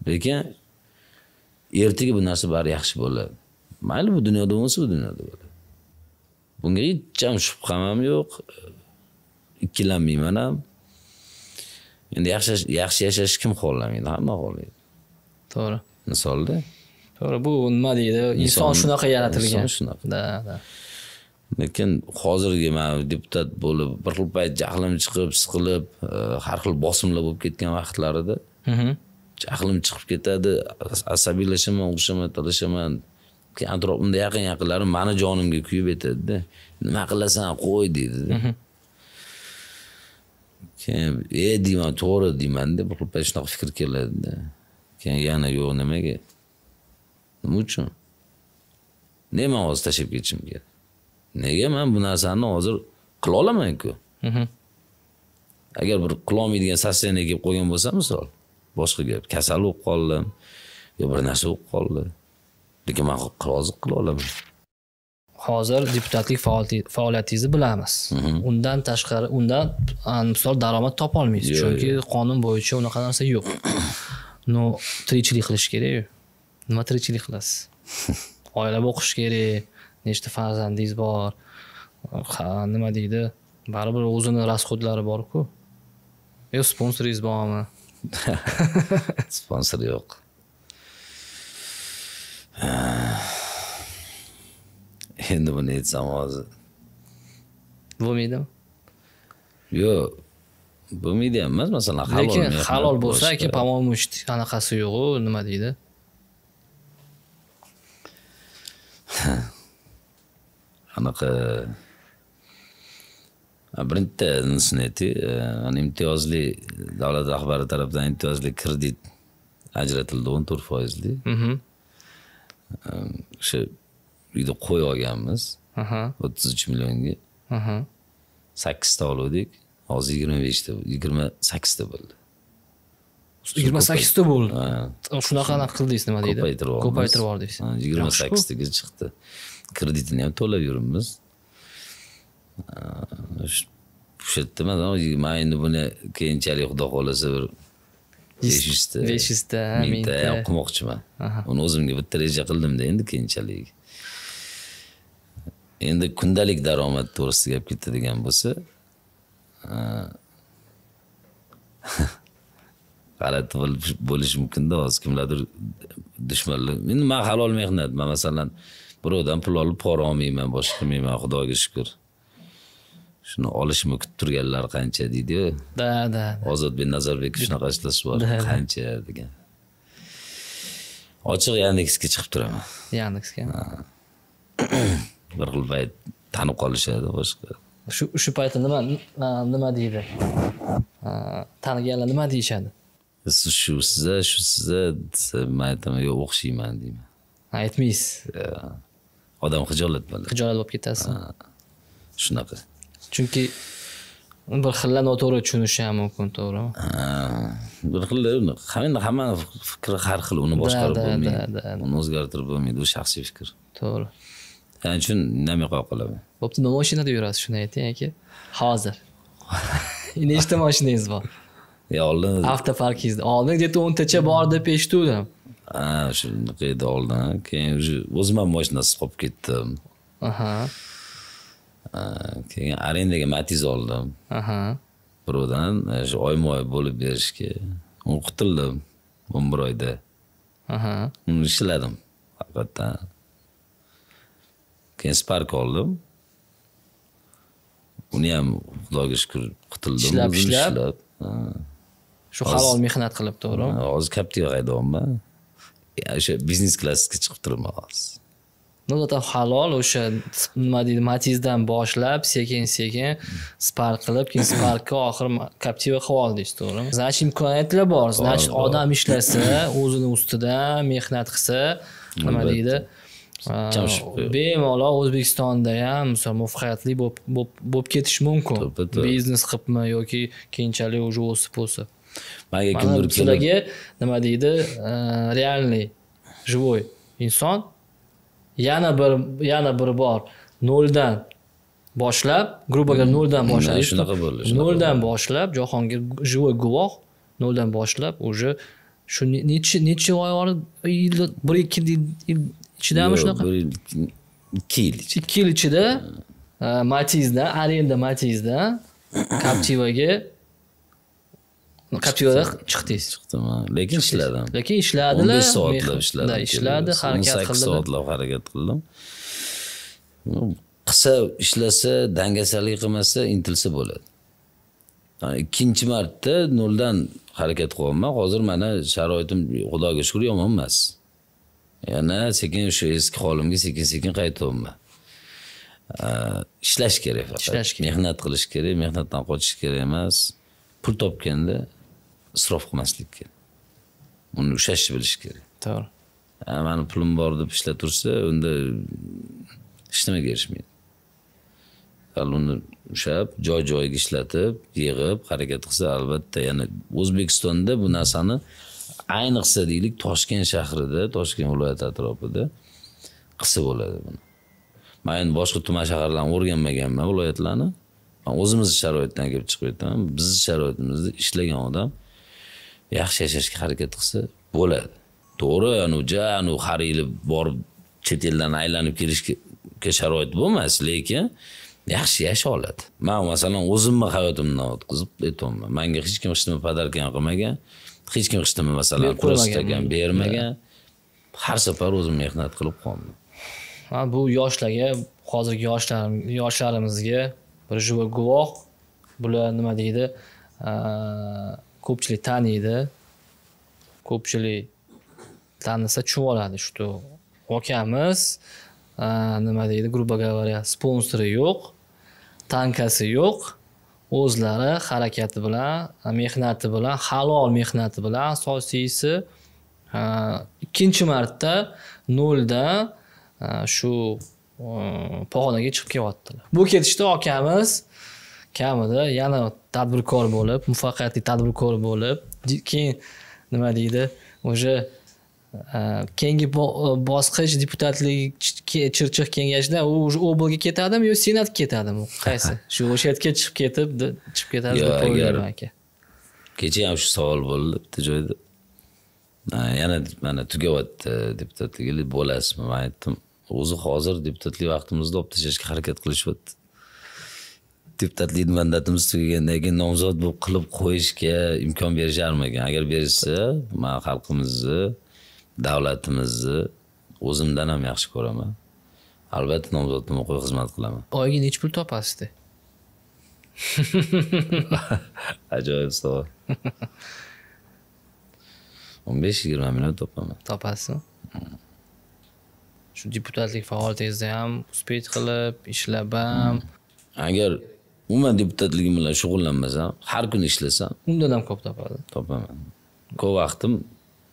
lekin ertaga bu narsa bari yaxshi bo'ladi mayli bu dunyoda bo'lmasa bu dunyoda bo'ladi bunga hech ham shubham ham yo'q ikkilanmayman ham endi yaxshi yaxshi yashash kim xohlamaydi hamma xohlaydi to'g'ri misolda
to'g'ri bu nima deydi inson shunaqa yaratilgan inson shunaqa da da
lekin hozirgi man deputat bo'lib bir xil payt jahlim chiqib siqilib e, har xil bosimlar bo'lib ketgan vaqtlarida jahlim chiqib ketadi asabiylashaman urishaman talashaman keyin atrofimda yaqin yaqinlarim mani jonimga kuyib aytadida nima qilasan qo'y deydida keyin e deyman to'g'ri deymanda bir xil payt shunaqa fikr keladida keyin yana yo'q nimaga nima uchun man hozir tashlab ketishim kerak nega man bu narsani hozir qila olamanku mhm. agar bir qilolmaydigan состояние kelib qolgan bo'lsa misol boshqa gap kasal bo'lib qoldim yo bir narsa bo'lib qoldi lekin man hozir qila olaman
hozir deputatlik faoliyatingizni bilamiz mhm. undan tashqari undan misol daromad topolmaysiz chunki qonun bo'yicha unaqa narsa yo'q ну [COUGHS] tirikchilik qilish kerakku nima tirikchilik qilasiz [LAUGHS] oila boqish kerak nechta farzandingiz bor ha nima deydi baribir o'zini расходlari borku yo sponsoringiz bormi [LAUGHS]
sponsor yo'q [SIGHS] endi buni aytsam hozir bo'lmaydimi yo'q bo'lmaydi ham emas masalan halol lekin halol bo'lsa aka по
моему anaqasi yo'qu nima deydi
[LAUGHS] anaqa eti eh, imtiyozli davlat rahbari tarafidan imtiyozli kredit ajratildi o'n to'rt foizli mhm. eh, o'sha uyni qo'yib olganmiz o'ttiz uch millionga sakkizta oluvdik hozir yigirma beshta yigirma sakkizta bo'ldi yigirma sakkizta bo'ldi
shunaqa qildingiz nima deydi ko'paytirib yubordingiz yigirma sakkiztaga
chiqdi kreditini ham to'lab yuribmiz o'sha yerda man endi buni keyinchalik xudo xohlasa bir besh yuzta besh
yuzta mingta ham qilmoqchiman
uni o'zimga bitta reja qildimda endi keyinchalik endi kundalik daromad to'g'risida gap ketadigan bo'lsa [LAUGHS] g'alati bo'lishi mumkinda hozir kimlardir dushmanlar endi man halol mehnat man masalan birovdan pul olib pora olmayman boshqa qilmayman xudoga shukur shuni olishimni kutib turganlar qancha deydiyu da da ozodbek nazarbekov shunaqa ishlasi bor qancha degan ochiq yandeksga chiqib turaman yandeksga [COUGHS] bir xil payt tanib qolishadi boshqa
shu shu paytda nima nima deydi taniganlar nima deyishadi
siz shu shusiza desa man aytaman yo'q o'xshayman deyman aytmaysiz odam xijolat bo'ladi xijolat bo'lib ketasiz shunaqa chunki bir
xilla noto'g'ri tushunishi ham mumkin
to'g'rimi bir xil endi hamma fikri har xil uni boshqarib bo'lmaydi uni o'zgartirib bo'lmaydi u shaxsiy fikr to'g'ri shuning uchun indamay qo'ya qolaman
bo'pti nima mashinada yurasiz shuni ayting aka hozir [LAUGHS] nechta mashinangiz bor yo oldin avtoparkingizda oldin где то o'ntacha bor deb eshituvdim
shuni qayda oldin keyin уже o'zim ham mashinasiz qolib ketdim keyin arendaga matiz oldim birovdan shu oyma oy bo'lib berishga o'qitildim o'n bir oyda uni ishladim haqiqatdan keyin spark oldim uni ham xudoga shukur qitildim ishlab ishlab shu halol mehnat qilib to'g'rimi hozir kaptiga haydayapman o'sha biznes klassga chiqib turibman hozir
ну это halol o'sha nima deydi matizdan boshlab sekin sekin spark qilib keyin sparkka oxiri captiva qilib oldingiz to'g'rimi значит imkoniyatlar bor значит odam ishlasa o'zini ustida mehnat qilsa nima deydi bemalol o'zbekistonda ham misol muvaffaqiyatli bo'lib ketish mumkin biznes qilibmi yoki keyinchalik уже o'sib o'sib manga kimdir sizlarga nima deydi реальный e, живой inson yana bir yana bir bor noldan boshlab грубо говоря noldan boshlab shunaqa bo'ldi noldan boshlab jahongir живой guvoh noldan boshlab уже shu nechi nechi oy yil bir ikki yil ichidami shunaqa ikki yil ichida ikki yil ichida matizda arenda matizda captivaga
kaptivada chiqdingiz chiqdim lekin ishladim lekin
ishladilar o'n besh soatlab ishladim ishladi harakat qildi sakkiz soatlab
harakat qildim qilsa ishlasa dangasalik qilmasa intilsa bo'ladi ikkinchi marta noldan harakat qilyapman hozir mana sharoitim xudoga shukur yomon emas yana sekin o'sha eski holimga sekin sekin qaytyapman ishlash kerak faqat ishlash kerak mehnat qilish kerak mehnatdan qochish kerak emas pul topganda isrof qilmaslik kerak uni ushlashni bilish kerak to'g'ri mani pulim bor deb ishlatursa unda hech nimaga erishmaydi hali uni ushlab joy joyiga ishlatib yig'ib harakat qilsa albatta yana o'zbekistonda bu narsani ayniqsa deylik toshkent shahrida toshkent viloyati atrofida qilsa bo'ladi buni man endi boshqa tuman shaharlarni o'rganmaganman viloyatlarni man o'zimizni sharoitdan kelib chiqyapman bizni sharoitimizda ishlagan odam yaxshi yashashga harakat qilsa bo'ladi to'g'ri anu ja anavi har yili borib chet eldan aylanib kelishga sharoit bo'lmas lekin yaxshi yasha oladi man masalan o'zimni hayotimdan o'tkazib aytyapman manga hech kim hech nima podarkan qilmagan hech kim hech nima masalan ko'rsatgan bermagan har safar o'zim mehnat qilib qoldim
man bu yoshlarga hozirgi yoshlar yoshlarimizga bir живой guvoh bular nima deydi ko'pchilik taniydi ko'pchilik tanisa tushunib oladi что akamiz nima deydi грубо говоря sponsori yo'q tankasi yo'q o'zlari harakati bilan mehnati bilan halol mehnati bilan asosiysi ikkinchi marta nolda shu e, pog'onaga chiqib kelyaptilar bu ketishda akamiz kamida yana tadbirkor bo'lib muvaffaqiyatli tadbirkor bo'lib keyin nima deydi уже keyingi bosqich deputatlik chirchiq kengashida u obga ketadimi yo senatga ketadimi qaysi shu o'sha yerga chiqib ketib chiqib ketadi deb o'ylayman aka
kecha ham shu savol bo'ldi bitta joyda yana mana tugayapti deputatlik bo'lasizmi man aytdim o'zi hozir deputatlik vaqtimizni olib tashlashga harakat qilishyapti deputatlik mandatimiz tugagandan keyin nomzod bo'lib qilib qo'yishga imkon berisharmikan agar berishsa man xalqimizni davlatimizni o'zimdan ham yaxshi ko'raman albatta nomzodni o'qib xizmat qilaman
oyiga nechi pul topasizda
[LAUGHS] ajoyib savol o'n besh yigirma million topaman topasizmi
shu deputatlik faoliyatingizda ham успеть qilib ishlab ham
agar umuman deputatligim bilan shug'ullanmasam har kuni ishlasam
undan ham ko'p topadi
topaman ko'p vaqtim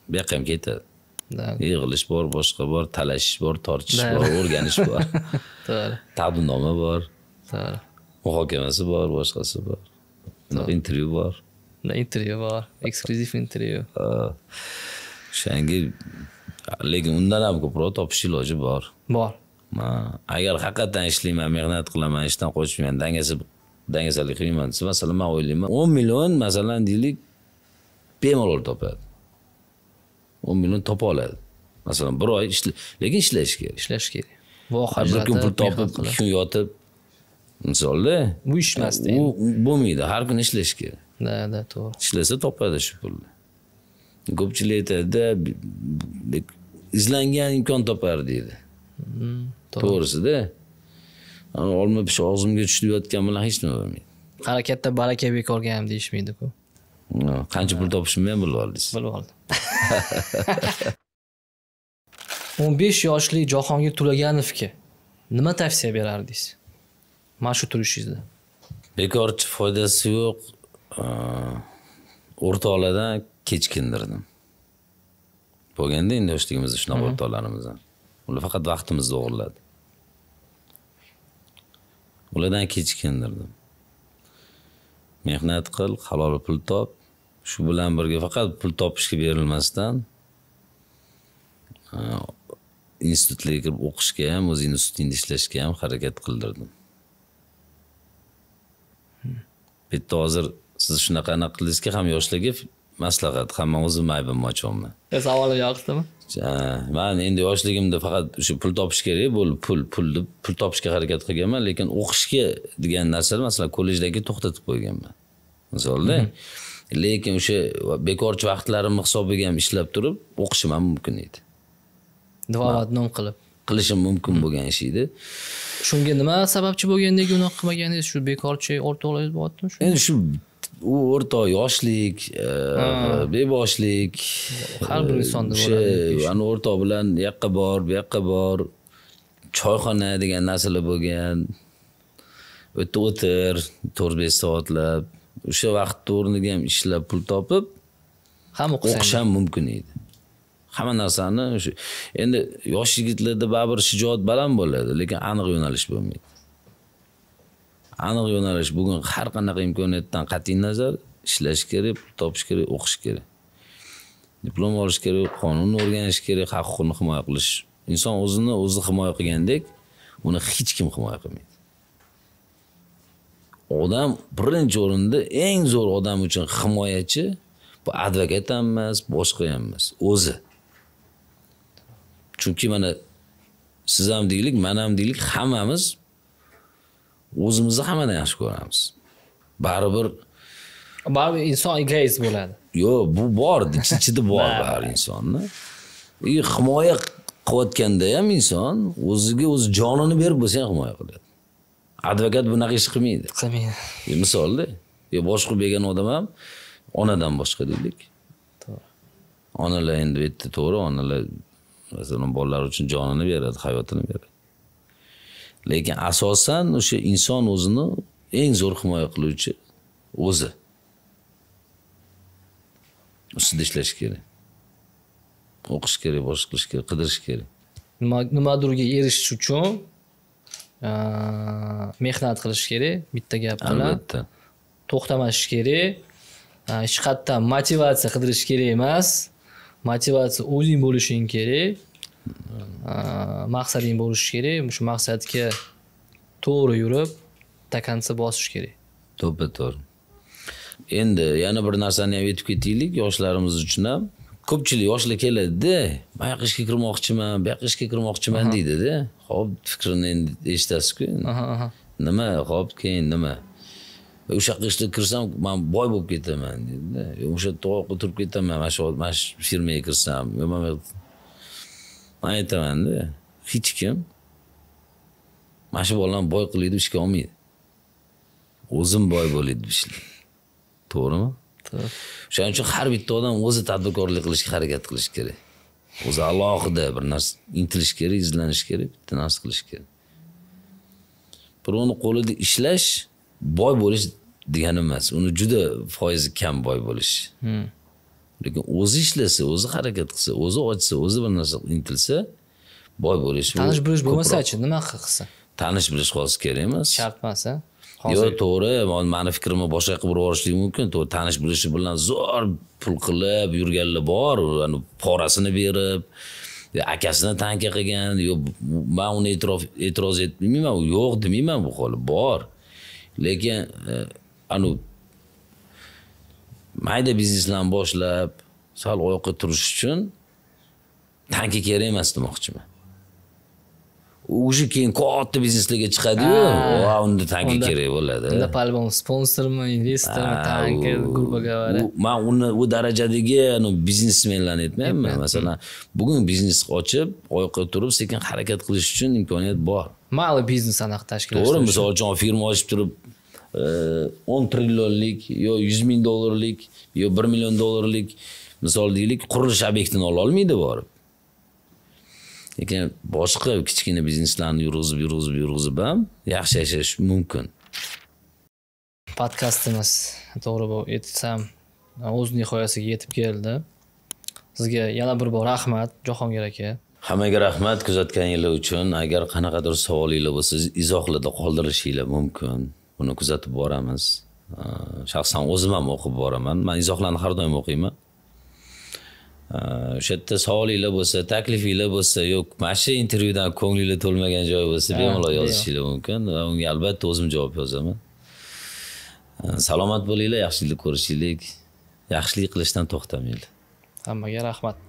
bu yoqqa ham ketadi yig'ilish bor boshqa bor talashish bor tortishish bor o'rganish bor [LAUGHS] to'g'ri taqdimnoma bor to'g'ri muhokamasi bor boshqasi bor intervyu bor
intervyu bor eksklyuziv intervyu
o'shanga lekin undan ham ko'proq topish iloji bor bor agar haqiqatdan ishlayman mehnat qilaman ishdan qochmayman dangasa dangasalik qilmayman desa masalan man o'ylayman o'n million masalan deylik bemalol topadi o'n million topa oladi masalan bir oy lekin ishlash kerak ishlash kerak
bir kun pul topib ikki kun
yotib misolda u ishmasdi u bo'lmaydi har kuni ishlash kerak
да да to'g'ri
ishlasa topadi shu pulni ko'pchilik aytadida izlangan imkon topar deydi
mm-hmm, to'g'risida
olma pish og'zimga tushib yotgan bilan hech nima bo'lmaydi
harakatda baraka bekorga ham deyishmaydiku
qancha pul topishimni ham bilib oldingiz bilib oldim [LAUGHS]
o'n besh yoshli jahongir tulaganovga nima tavsiya berardingiz mana shu turishingizda
bekorchi foydasi yo'q o'rtoqlardan kechkindirdim bo'lganda endi yoshligimizda shunaqa mhm. o'rtoqlarimizdan ular faqat vaqtimizni o'g'irladi ulardan kechkindirdim mehnat qil halol pul top shu bilan birga faqat pul topishga berilmasdan institutlarga kirib o'qishga ham o'z ustingda ishlashga ham harakat qildirdim bu yerda hozir siz shunaqa anaqa qildingizki ham yoshlarga maslahat ham man o'zimni aybimni ochyapman
savolim yoqdimi
man endi yoshligimda faqat o'sha pul topish kerak bo'ldi pul pul deb pul topishga harakat qilganman lekin o'qishga degan narsani masalan kollejdagi to'xtatib qo'yganman misolda lekin o'sha bekorchi vaqtlarimni hisobiga ham ishlab turib o'qishim ham mumkin edi два в qilib qilishim mumkin bo'lgan ish edi
shunga nima sababchi nega unaqa qilmagandingiz shu bekorchi o'rtoqlaringiz bo'lyaptimi endi shu
u o'rtoq yoshlik e, beboshlik har bir insonda e, o'sha ani o'rtoq bilan bu yoqqa bor bu yoqqa bor choyxona degan narsalar bo'lgan u yerda o'tir to'rt besh soatlab o'sha vaqtni o'rniga ham ishlab pul topib ham o'qish ham mumkin edi hamma narsani endi yosh yigitlarda baribir shijoat baland bo'ladi lekin aniq yo'nalish bo'lmaydi aniq yo'nalish bugun har qanaqa imkoniyatdan qat'iy nazar ishlash kerak pul topish kerak o'qish kerak diplom olish kerak qonunni o'rganish kerak haq huquqni himoya qilish inson o'zini o'zi himoya qilgandek uni hech kim himoya qilmaydi odam birinchi o'rinda eng zo'r odam uchun himoyachi bu advokat ham emas boshqa ham emas o'zi chunki mana siz ham deylik man ham deylik hammamiz o'zimizni hammadan yaxshi ko'ramiz baribir baribir inson egoist bo'ladi yo'q bu bor ichida [LAUGHS] bor baribir insonni и himoya qilayotganda ham inson o'ziga o'zi jonini berib bo'lsa ham himoya qiladi advokat bunaqa ish qilmaydi qilmaydi e, misolda e, boshqa begona odam ham onadan boshqa deylik onalar endi bu yerda to'g'ri onalar masalan bolalar uchun jonini beradi hayotini beradi lekin asosan o'sha inson o'zini eng zo'r himoya qiluvchi o'zi ustida ishlash kerak o'qish kerak boshqa qilish kerak qidirish kerak
nimadirga erishish uchun mehnat qilish kerak bitta gap bilan albatta to'xtamash kerak hech qayerdan motivatsiya qidirish kerak emas motivatsiya o'zing bo'lishing kerak maqsading bo'lishi kerak shu maqsadga to'g'ri yurib до конца bosish kerak
to'ppa to'g'ri endi yana bir narsani ham aytib ketaylik yoshlarimiz uchun ham ko'pchilik yoshlar keladida mana yoqqa ishga kirmoqchiman bu yoqqa ishga kirmoqchiman deydida ho'p fikrini endi eshitasizku nima ho'p keyin nima o'sha yoqqa ishga kirsam man boy bo'lib ketaman deydida o'sha yerda turib ketaman mana shu mana shu firmaga kirsam man aytamanda hech kim mana shu bolani boy qiling deb ishga olmaydi o'zim boy bo'laydi deb ishlaydi to'g'rimi to'g'ri o'shaning uchun har bitta odam o'zi tadbirkorlik qilishga harakat qilish kerak o'zi alohida bir narsa intilish kerak izlanish kerak bitta narsa qilish kerak birovni qo'lida ishlash boy bo'lish degani emas uni juda foizi kam boy bo'lish hmm. lekin o'zi ishlasa o'zi harakat qilsa o'zi ochsa o'zi bir narsa intilsa boy bo'lishi tanish bilish bo'lmasachi nima qilsa tanish bilish hozir kerak emas shart emas a yo'q to'g'ri mani fikrimni boshqa qilib yuborishlig mumkin to'g'ri tanish bilishi bilan zo'r pul qilib yurganlar bor porasini berib akasini tanka qilgan yo man uni e'tirof e'tiroz etmayman yo'q demayman bu hol bor lekin e, anavi mayda bizneslarni boshlab sal oyoqqa turish uchun tanki kerak emas demoqchiman уже keyin katta bizneslarga chiqadiyu va unda tanki kerak bo'ladi unda по любому sponsormi investormi tanki грубо говоря man uni u darajadagi biznesmenlarni aytmayapman masalan bugun biznes ochib oyoqqa turib sekin harakat qilish uchun imkoniyat bor малый
biznes anaqa tashkillash to'g'ri misol
uchun firma ochib turib o'n trillionlik yo yuz ming dollarlik yo bir million dollarlik misol deylik qurilish obyektini olmaydi borib lekin boshqa kichkina bizneslarni yurg'izib yurg'izib yurg'izib ham yaxshi yashash mumkin
podkastimiz to'g'ri aytsam o'z nihoyasiga yetib keldi sizga yana bir bor rahmat jahongir aka
hammaga rahmat kuzatganinglar uchun agar qanaqadir savolinglar bo'lsa izohlarda qoldirishinglar mumkin buni kuzatib boramiz shaxsan o'zim ham o'qib boraman man izohlarni har doim o'qiyman o'sha yerda savolinglar bo'lsa taklifinglar bo'lsa yo'q mana shu intervyudan ko'nglinglar to'lmagan joyi bo'lsa bemalol yozishinglar mumkin va unga albatta o'zim javob yozaman salomat bo'linglar yaxshilik ko'rishaylik yaxshilik qilishdan to'xtamanglar
hammaga rahmat